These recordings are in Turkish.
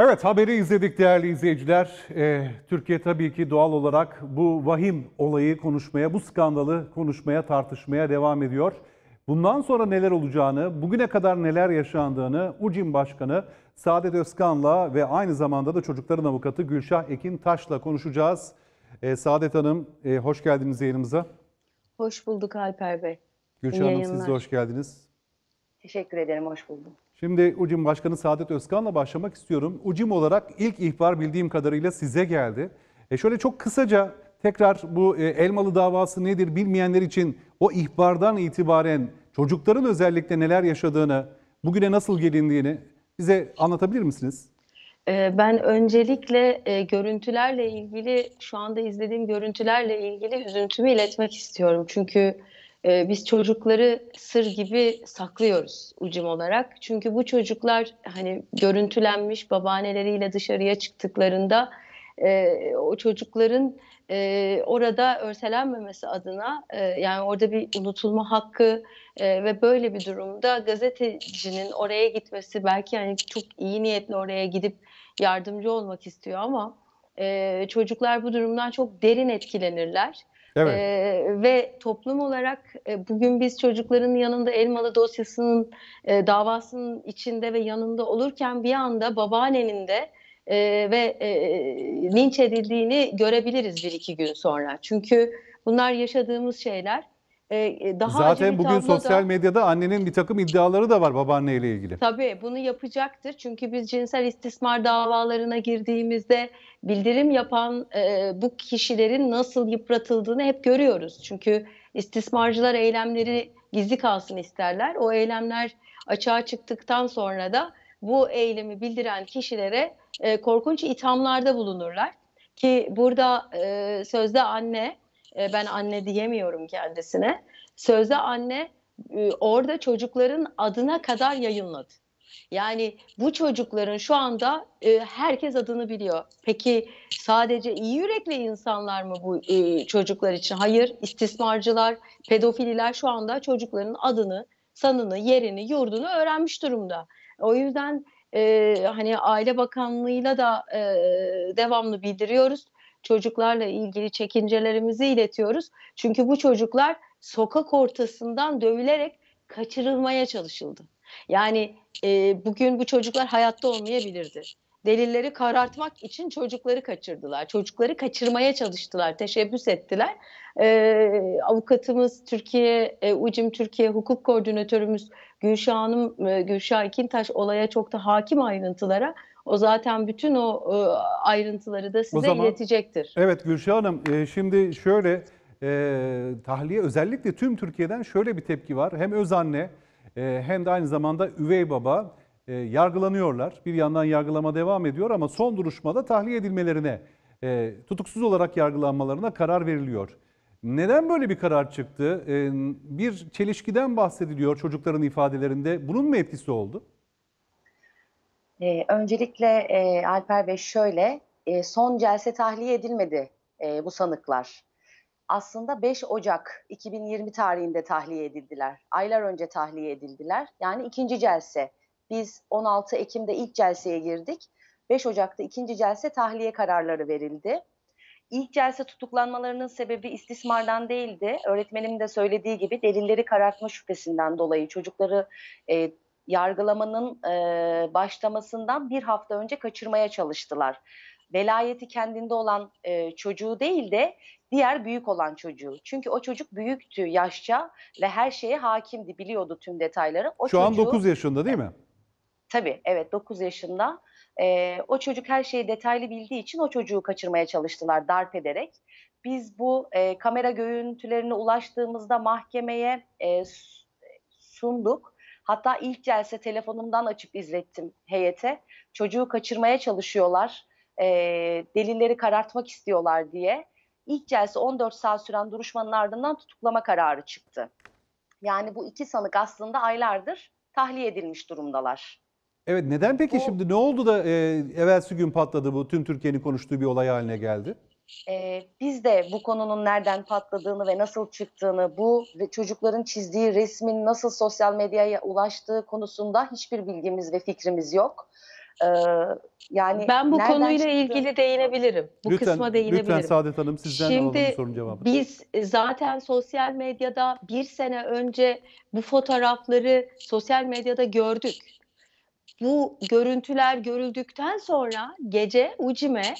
Evet haberi izledik değerli izleyiciler. Ee, Türkiye tabii ki doğal olarak bu vahim olayı konuşmaya, bu skandalı konuşmaya, tartışmaya devam ediyor. Bundan sonra neler olacağını, bugüne kadar neler yaşandığını UCİM Başkanı Saadet Özkan'la ve aynı zamanda da çocukların avukatı Gülşah Ekin Taş'la konuşacağız. Ee, Saadet Hanım e, hoş geldiniz yayınımıza. Hoş bulduk Alper Bey. Gülşah İyi Hanım yayınlar. siz de hoş geldiniz. Teşekkür ederim, hoş buldum. Şimdi UCİM Başkanı Saadet Özkan'la başlamak istiyorum. UCİM olarak ilk ihbar bildiğim kadarıyla size geldi. E şöyle çok kısaca tekrar bu e, Elmalı davası nedir bilmeyenler için o ihbardan itibaren çocukların özellikle neler yaşadığını, bugüne nasıl gelindiğini bize anlatabilir misiniz? E, ben öncelikle e, görüntülerle ilgili, şu anda izlediğim görüntülerle ilgili üzüntümü iletmek istiyorum. Çünkü e, biz çocukları sır gibi saklıyoruz ucum olarak. Çünkü bu çocuklar hani görüntülenmiş babaanneleriyle dışarıya çıktıklarında e, o çocukların e, orada örselenmemesi adına e, yani orada bir unutulma hakkı e, ve böyle bir durumda gazetecinin oraya gitmesi belki yani çok iyi niyetle oraya gidip yardımcı olmak istiyor ama e, çocuklar bu durumdan çok derin etkilenirler Evet. E, ve toplum olarak e, bugün biz çocukların yanında Elmalı dosyasının e, davasının içinde ve yanında olurken bir anda babaannenin de e, ve e, linç edildiğini görebiliriz bir iki gün sonra. Çünkü bunlar yaşadığımız şeyler e, e, daha Zaten bugün sosyal da, medyada annenin bir takım iddiaları da var babaanneyle ilgili. Tabii bunu yapacaktır. Çünkü biz cinsel istismar davalarına girdiğimizde bildirim yapan e, bu kişilerin nasıl yıpratıldığını hep görüyoruz. Çünkü istismarcılar eylemleri gizli kalsın isterler. O eylemler açığa çıktıktan sonra da bu eylemi bildiren kişilere e, korkunç ithamlarda bulunurlar. Ki burada e, sözde anne e, ben anne diyemiyorum kendisine. Sözde anne e, orada çocukların adına kadar yayınladı. Yani bu çocukların şu anda e, herkes adını biliyor. Peki sadece iyi yürekli insanlar mı bu e, çocuklar için? Hayır, istismarcılar, pedofililer şu anda çocukların adını, sanını, yerini, yurdunu öğrenmiş durumda. O yüzden e, hani Aile Bakanlığı'yla da e, devamlı bildiriyoruz çocuklarla ilgili çekincelerimizi iletiyoruz. Çünkü bu çocuklar sokak ortasından dövülerek kaçırılmaya çalışıldı. Yani e, bugün bu çocuklar hayatta olmayabilirdi. Delilleri karartmak için çocukları kaçırdılar. Çocukları kaçırmaya çalıştılar, teşebbüs ettiler. E, avukatımız Türkiye, e, UCİM Türkiye Hukuk Koordinatörümüz Gülşah Hanım, e, Gülşah İkintaş olaya çok da hakim ayrıntılara. O zaten bütün o e, ayrıntıları da size o zaman, iletecektir. Evet Gülşah Hanım e, şimdi şöyle e, tahliye özellikle tüm Türkiye'den şöyle bir tepki var. Hem öz anne hem de aynı zamanda üvey baba yargılanıyorlar. Bir yandan yargılama devam ediyor ama son duruşmada tahliye edilmelerine, tutuksuz olarak yargılanmalarına karar veriliyor. Neden böyle bir karar çıktı? bir çelişkiden bahsediliyor çocukların ifadelerinde. Bunun mu etkisi oldu? E, öncelikle e, Alper Bey şöyle, e, son celse tahliye edilmedi e, bu sanıklar. Aslında 5 Ocak 2020 tarihinde tahliye edildiler. Aylar önce tahliye edildiler. Yani ikinci celse. Biz 16 Ekim'de ilk celseye girdik. 5 Ocak'ta ikinci celse tahliye kararları verildi. İlk celse tutuklanmalarının sebebi istismardan değildi. Öğretmenim de söylediği gibi delilleri karartma şüphesinden dolayı çocukları e, yargılamanın e, başlamasından bir hafta önce kaçırmaya çalıştılar. Velayeti kendinde olan e, çocuğu değil de diğer büyük olan çocuğu. Çünkü o çocuk büyüktü yaşça ve her şeye hakimdi, biliyordu tüm detayları. O Şu çocuğu, an 9 yaşında değil mi? Tabii, evet 9 yaşında. E, o çocuk her şeyi detaylı bildiği için o çocuğu kaçırmaya çalıştılar darp ederek. Biz bu e, kamera görüntülerine ulaştığımızda mahkemeye e, sunduk Hatta ilk gelse telefonumdan açıp izlettim heyete. Çocuğu kaçırmaya çalışıyorlar, e, delilleri karartmak istiyorlar diye. İlk gelse 14 saat süren duruşmanın ardından tutuklama kararı çıktı. Yani bu iki sanık aslında aylardır tahliye edilmiş durumdalar. Evet neden peki bu, şimdi ne oldu da e, evvelsi gün patladı bu tüm Türkiye'nin konuştuğu bir olay haline geldi? e, biz de bu konunun nereden patladığını ve nasıl çıktığını, bu ve çocukların çizdiği resmin nasıl sosyal medyaya ulaştığı konusunda hiçbir bilgimiz ve fikrimiz yok. Ee, yani ben bu konuyla çıktı? ilgili değinebilirim. Bu lütfen, kısma değinebilirim. Lütfen Saadet Hanım sizden Şimdi, alalım sorun cevabını. Biz zaten sosyal medyada bir sene önce bu fotoğrafları sosyal medyada gördük. Bu görüntüler görüldükten sonra gece Ucime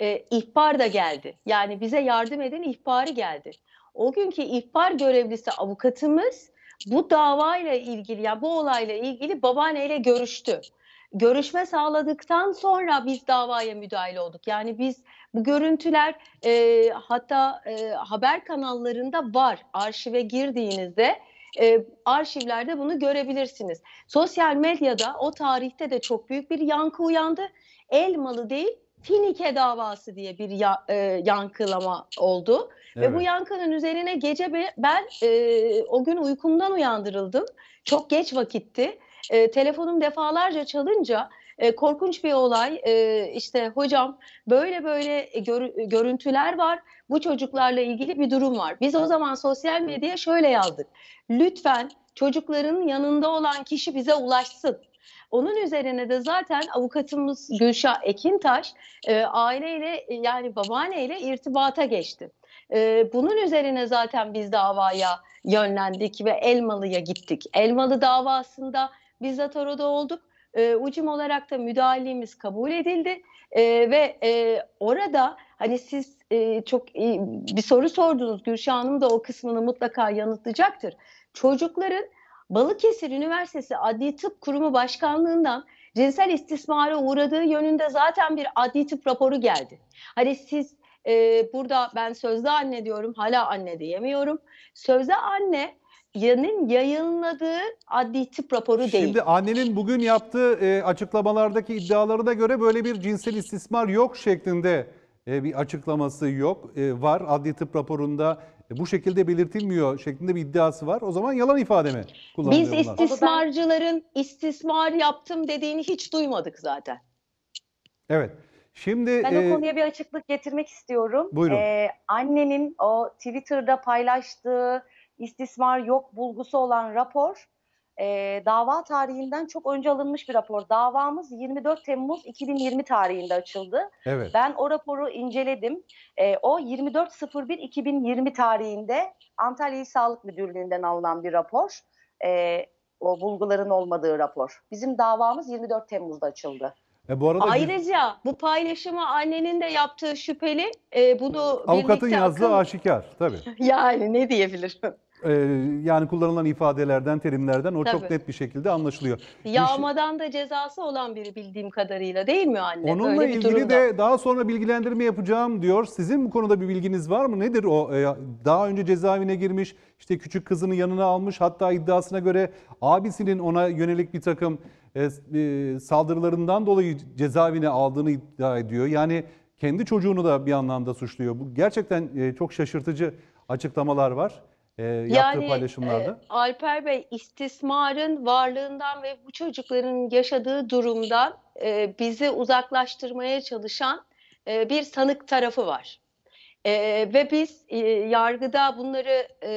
e, ihbar da geldi. Yani bize yardım eden ihbarı geldi. O günkü ihbar görevlisi avukatımız bu davayla ilgili ya yani bu olayla ilgili babaanneyle görüştü. Görüşme sağladıktan sonra biz davaya müdahale olduk. Yani biz bu görüntüler e, hatta e, haber kanallarında var. Arşive girdiğinizde e, arşivlerde bunu görebilirsiniz. Sosyal medyada o tarihte de çok büyük bir yankı uyandı. Elmalı değil Finike davası diye bir ya, e, yankılama oldu. Evet. Ve bu yankının üzerine gece be, ben e, o gün uykumdan uyandırıldım. Çok geç vakitti. E, telefonum defalarca çalınca e, korkunç bir olay. E, işte hocam böyle böyle e, gör, görüntüler var. Bu çocuklarla ilgili bir durum var. Biz o zaman sosyal medyaya şöyle yazdık. Lütfen çocukların yanında olan kişi bize ulaşsın. Onun üzerine de zaten avukatımız Gülşah Ekintaş e, aileyle e, yani babaanneyle irtibata geçti. E, bunun üzerine zaten biz davaya yönlendik ve Elmalı'ya gittik. Elmalı davasında bizzat orada olduk. E, ucum olarak da müdahalemiz kabul edildi e, ve e, orada hani siz e, çok e, bir soru sordunuz Gülşah Hanım da o kısmını mutlaka yanıtlayacaktır. Çocukların Balıkesir Üniversitesi Adli Tıp Kurumu Başkanlığı'ndan cinsel istismara uğradığı yönünde zaten bir adli tıp raporu geldi. Hani siz e, burada ben sözde anne diyorum hala anne diyemiyorum. Sözde anne yanın yayınladığı adli tıp raporu Şimdi değil. Şimdi annenin bugün yaptığı e, açıklamalardaki iddialarına göre böyle bir cinsel istismar yok şeklinde e, bir açıklaması yok. E, var adli tıp raporunda bu şekilde belirtilmiyor şeklinde bir iddiası var. O zaman yalan ifade mi kullanıyorlar Biz istismarcıların istismar yaptım dediğini hiç duymadık zaten. Evet. Şimdi ben e... o konuya bir açıklık getirmek istiyorum. Buyurun. Ee, annemin o Twitter'da paylaştığı istismar yok bulgusu olan rapor e, dava tarihinden çok önce alınmış bir rapor. Davamız 24 Temmuz 2020 tarihinde açıldı. Evet. Ben o raporu inceledim. E, o 24.01.2020 tarihinde Antalya İl Sağlık Müdürlüğü'nden alınan bir rapor. E, o bulguların olmadığı rapor. Bizim davamız 24 Temmuz'da açıldı. E bu arada Ayrıca bu paylaşımı annenin de yaptığı şüpheli e, bunu avukatın yazdığı akıl... aşikar tabii. Yani ne diyebilirim? e, yani kullanılan ifadelerden, terimlerden o Tabii. çok net bir şekilde anlaşılıyor. Şey- Yağmadan da cezası olan biri bildiğim kadarıyla değil mi anne? Onunla Öyle ilgili de daha sonra bilgilendirme yapacağım diyor. Sizin bu konuda bir bilginiz var mı? Nedir o? E, daha önce cezaevine girmiş, işte küçük kızını yanına almış. Hatta iddiasına göre abisinin ona yönelik bir takım e, e, saldırılarından dolayı cezaevine aldığını iddia ediyor. Yani kendi çocuğunu da bir anlamda suçluyor. Bu gerçekten e, çok şaşırtıcı açıklamalar var e, yaptığı yani, paylaşımlarda? E, Alper Bey istismarın varlığından ve bu çocukların yaşadığı durumdan e, bizi uzaklaştırmaya çalışan e, bir sanık tarafı var. E, ve biz e, yargıda bunları e,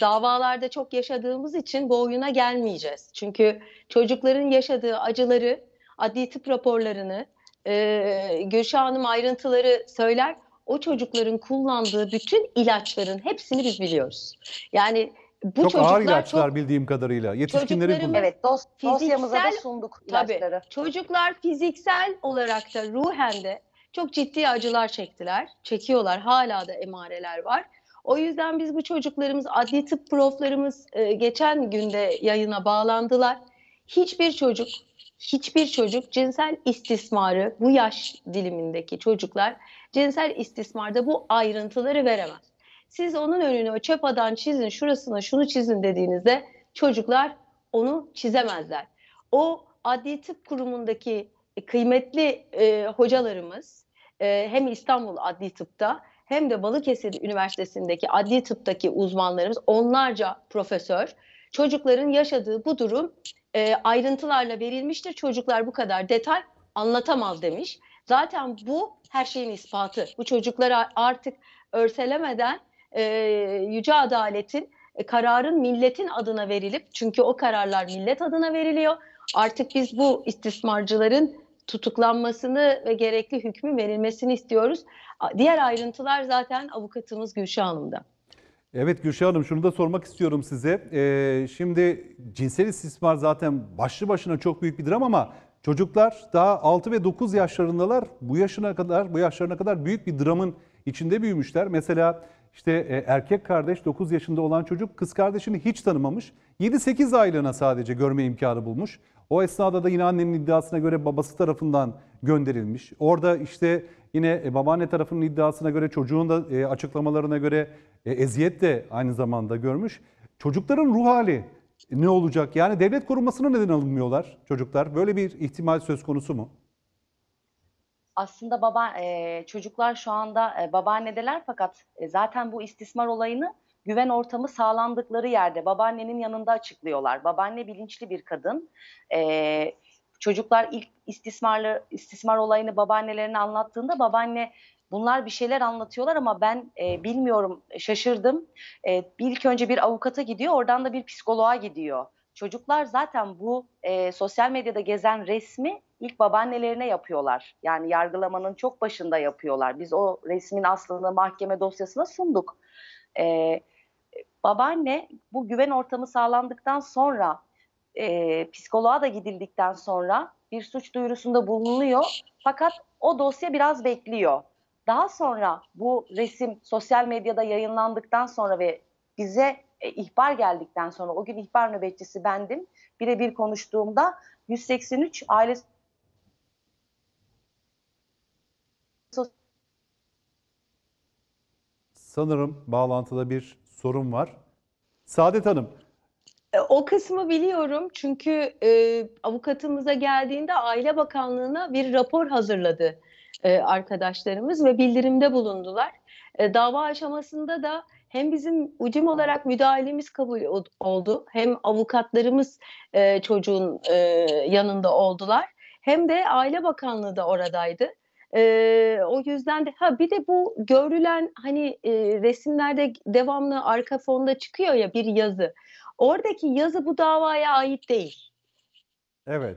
davalarda çok yaşadığımız için bu oyuna gelmeyeceğiz. Çünkü çocukların yaşadığı acıları, adli tıp raporlarını, e, Gülşah Hanım ayrıntıları söyler o çocukların kullandığı bütün ilaçların hepsini biz biliyoruz. Yani bu çok ağır ilaçlar çok, bildiğim kadarıyla. Yetişkinlerin kullanıyor. Evet dos, dosyamıza da sunduk ilaçları. Tabii, çocuklar fiziksel olarak da ruhen de çok ciddi acılar çektiler. Çekiyorlar hala da emareler var. O yüzden biz bu çocuklarımız, adli tıp proflarımız e, geçen günde yayına bağlandılar. Hiçbir çocuk, hiçbir çocuk cinsel istismarı bu yaş dilimindeki çocuklar cinsel istismarda bu ayrıntıları veremez. Siz onun önünü çöpadan çizin, şurasına şunu çizin dediğinizde çocuklar onu çizemezler. O adli tıp kurumundaki e, kıymetli e, hocalarımız e, hem İstanbul Adli Tıp'ta hem de Balıkesir Üniversitesi'ndeki adli tıptaki uzmanlarımız onlarca profesör çocukların yaşadığı bu durum e, ayrıntılarla verilmiştir. Çocuklar bu kadar detay anlatamaz demiş. Zaten bu her şeyin ispatı. Bu çocuklara artık örselemeden e, yüce adaletin e, kararın milletin adına verilip çünkü o kararlar millet adına veriliyor. Artık biz bu istismarcıların tutuklanmasını ve gerekli hükmün verilmesini istiyoruz. Diğer ayrıntılar zaten avukatımız Gülşah Hanım'da. Evet Gülşah Hanım şunu da sormak istiyorum size. Ee, şimdi cinsel istismar zaten başlı başına çok büyük bir dram ama Çocuklar daha 6 ve 9 yaşlarındalar. Bu yaşına kadar bu yaşlarına kadar büyük bir dramın içinde büyümüşler. Mesela işte e, erkek kardeş 9 yaşında olan çocuk kız kardeşini hiç tanımamış. 7-8 aylığına sadece görme imkanı bulmuş. O esnada da yine annenin iddiasına göre babası tarafından gönderilmiş. Orada işte yine e, babaanne tarafının iddiasına göre çocuğun da e, açıklamalarına göre eziyet de aynı zamanda görmüş. Çocukların ruh hali ne olacak? Yani devlet korunmasına neden alınmıyorlar çocuklar. Böyle bir ihtimal söz konusu mu? Aslında baba e, çocuklar şu anda e, babaannedeler fakat e, zaten bu istismar olayını güven ortamı sağlandıkları yerde babaannenin yanında açıklıyorlar. Babaanne bilinçli bir kadın. E, çocuklar ilk istismarlı istismar olayını babaannelerine anlattığında babaanne Bunlar bir şeyler anlatıyorlar ama ben e, bilmiyorum şaşırdım. E, ilk önce bir avukata gidiyor oradan da bir psikoloğa gidiyor. Çocuklar zaten bu e, sosyal medyada gezen resmi ilk babaannelerine yapıyorlar. Yani yargılamanın çok başında yapıyorlar. Biz o resmin aslını mahkeme dosyasına sunduk. E, babaanne bu güven ortamı sağlandıktan sonra e, psikoloğa da gidildikten sonra bir suç duyurusunda bulunuyor. Fakat o dosya biraz bekliyor. Daha sonra bu resim sosyal medyada yayınlandıktan sonra ve bize e, ihbar geldikten sonra o gün ihbar nöbetçisi bendim. Birebir konuştuğumda 183 aile Sanırım bağlantıda bir sorun var. Saadet Hanım. E, o kısmı biliyorum çünkü e, avukatımıza geldiğinde Aile Bakanlığı'na bir rapor hazırladı e, arkadaşlarımız ve bildirimde bulundular. E, dava aşamasında da hem bizim ucum olarak müdahalemiz kabul oldu hem avukatlarımız e, çocuğun yanında oldular hem de Aile Bakanlığı da oradaydı. Ee, o yüzden de ha bir de bu görülen hani e, resimlerde devamlı arka fonda çıkıyor ya bir yazı. Oradaki yazı bu davaya ait değil. Evet.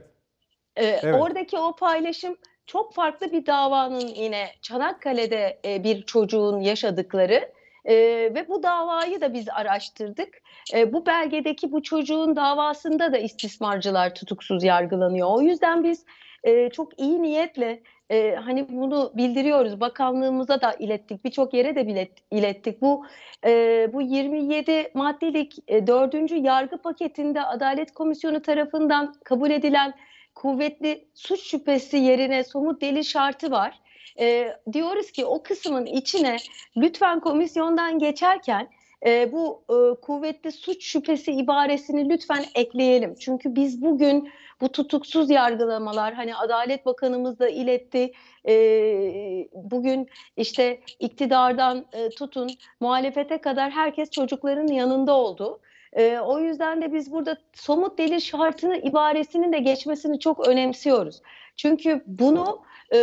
Ee, evet. Oradaki o paylaşım çok farklı bir davanın yine Çanakkale'de e, bir çocuğun yaşadıkları e, ve bu davayı da biz araştırdık. E, bu belgedeki bu çocuğun davasında da istismarcılar tutuksuz yargılanıyor. O yüzden biz e, çok iyi niyetle e, hani bunu bildiriyoruz. Bakanlığımıza da ilettik, birçok yere de ilettik. Bu e, bu 27 maddelik e, 4. yargı paketinde Adalet Komisyonu tarafından kabul edilen kuvvetli suç şüphesi yerine somut delil şartı var. E, diyoruz ki o kısmın içine lütfen komisyondan geçerken e, bu e, kuvvetli suç şüphesi ibaresini lütfen ekleyelim. Çünkü biz bugün bu tutuksuz yargılamalar hani Adalet Bakanımız da iletti. E, bugün işte iktidardan e, tutun muhalefete kadar herkes çocukların yanında oldu. E, o yüzden de biz burada somut delil şartını ibaresinin de geçmesini çok önemsiyoruz. Çünkü bunu e,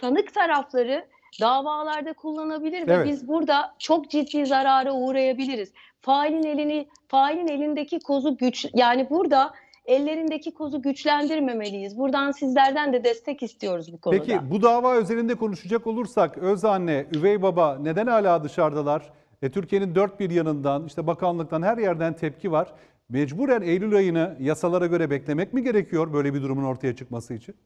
sanık tarafları davalarda kullanabilir evet. ve biz burada çok ciddi zarara uğrayabiliriz. Failin elini failin elindeki kozu güç yani burada ellerindeki kozu güçlendirmemeliyiz. Buradan sizlerden de destek istiyoruz bu konuda. Peki bu dava özelinde konuşacak olursak öz anne, üvey baba neden hala dışarıdalar? e, Türkiye'nin dört bir yanından, işte bakanlıktan her yerden tepki var. Mecburen Eylül ayını yasalara göre beklemek mi gerekiyor böyle bir durumun ortaya çıkması için?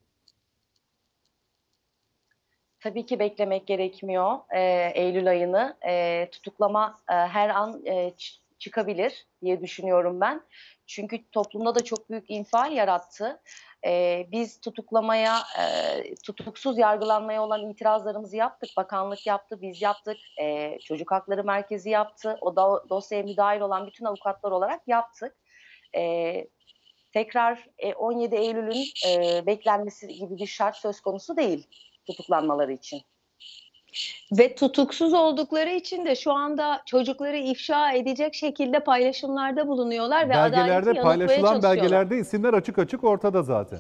Tabii ki beklemek gerekmiyor e, Eylül ayını. E, tutuklama e, her an e, çıkabilir diye düşünüyorum ben. Çünkü toplumda da çok büyük infial yarattı. E, biz tutuklamaya, e, tutuksuz yargılanmaya olan itirazlarımızı yaptık. Bakanlık yaptı, biz yaptık. E, Çocuk Hakları Merkezi yaptı. O da dosyaya müdahil olan bütün avukatlar olarak yaptık. E, tekrar e, 17 Eylül'ün e, beklenmesi gibi bir şart söz konusu değil tutuklanmaları için. Ve tutuksuz oldukları için de şu anda çocukları ifşa edecek şekilde paylaşımlarda bulunuyorlar ve belgelerde paylaşılan belgelerde isimler açık açık ortada zaten.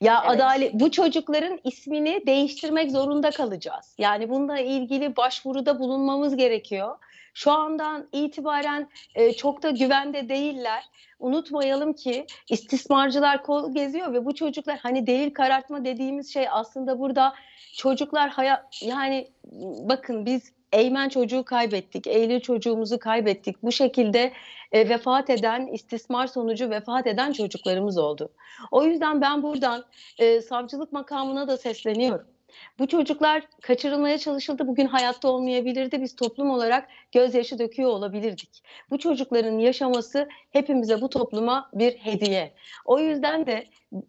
Ya evet. adalet bu çocukların ismini değiştirmek zorunda kalacağız. Yani bununla ilgili başvuruda bulunmamız gerekiyor. Şu andan itibaren e, çok da güvende değiller. Unutmayalım ki istismarcılar kol geziyor ve bu çocuklar hani değil karartma dediğimiz şey aslında burada çocuklar haya, yani bakın biz Eymen çocuğu kaybettik, Eylül çocuğumuzu kaybettik. Bu şekilde e, vefat eden, istismar sonucu vefat eden çocuklarımız oldu. O yüzden ben buradan e, savcılık makamına da sesleniyorum. Bu çocuklar kaçırılmaya çalışıldı. Bugün hayatta olmayabilirdi. Biz toplum olarak gözyaşı döküyor olabilirdik. Bu çocukların yaşaması hepimize bu topluma bir hediye. O yüzden de ıı,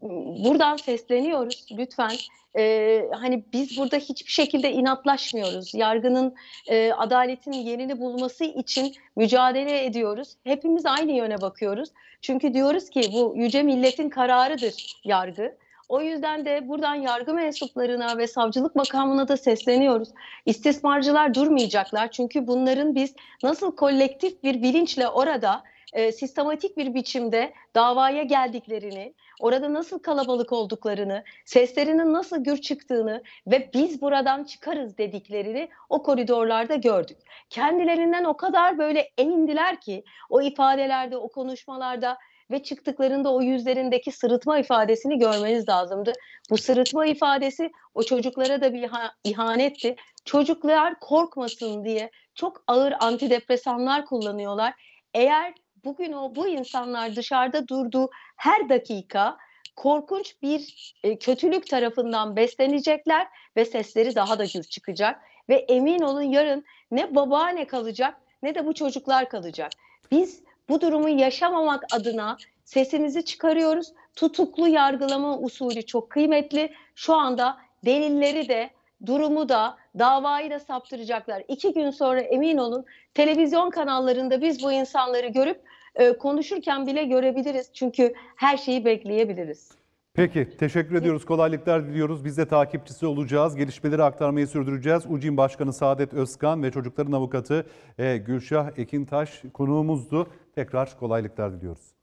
buradan sesleniyoruz lütfen. Ee, hani biz burada hiçbir şekilde inatlaşmıyoruz. Yargının, e, adaletin yerini bulması için mücadele ediyoruz. Hepimiz aynı yöne bakıyoruz. Çünkü diyoruz ki bu yüce milletin kararıdır yargı o yüzden de buradan yargı mensuplarına ve savcılık makamına da sesleniyoruz. İstismarcılar durmayacaklar çünkü bunların biz nasıl kolektif bir bilinçle orada e, sistematik bir biçimde davaya geldiklerini, orada nasıl kalabalık olduklarını, seslerinin nasıl gür çıktığını ve biz buradan çıkarız dediklerini o koridorlarda gördük. Kendilerinden o kadar böyle emindiler ki o ifadelerde, o konuşmalarda ve çıktıklarında o yüzlerindeki sırıtma ifadesini görmeniz lazımdı. Bu sırıtma ifadesi o çocuklara da bir ihanetti. Çocuklar korkmasın diye çok ağır antidepresanlar kullanıyorlar. Eğer bugün o bu insanlar dışarıda durduğu her dakika korkunç bir e, kötülük tarafından beslenecekler ve sesleri daha da gür çıkacak ve emin olun yarın ne babaanne kalacak ne de bu çocuklar kalacak. Biz bu durumu yaşamamak adına sesimizi çıkarıyoruz. Tutuklu yargılama usulü çok kıymetli. Şu anda delilleri de durumu da davayı da saptıracaklar. İki gün sonra emin olun televizyon kanallarında biz bu insanları görüp e, konuşurken bile görebiliriz. Çünkü her şeyi bekleyebiliriz. Peki teşekkür ediyoruz. Kolaylıklar diliyoruz. Biz de takipçisi olacağız. Gelişmeleri aktarmayı sürdüreceğiz. UCİM Başkanı Saadet Özkan ve çocukların avukatı e, Gülşah Ekintaş konuğumuzdu. Tekrar kolaylıklar diliyoruz.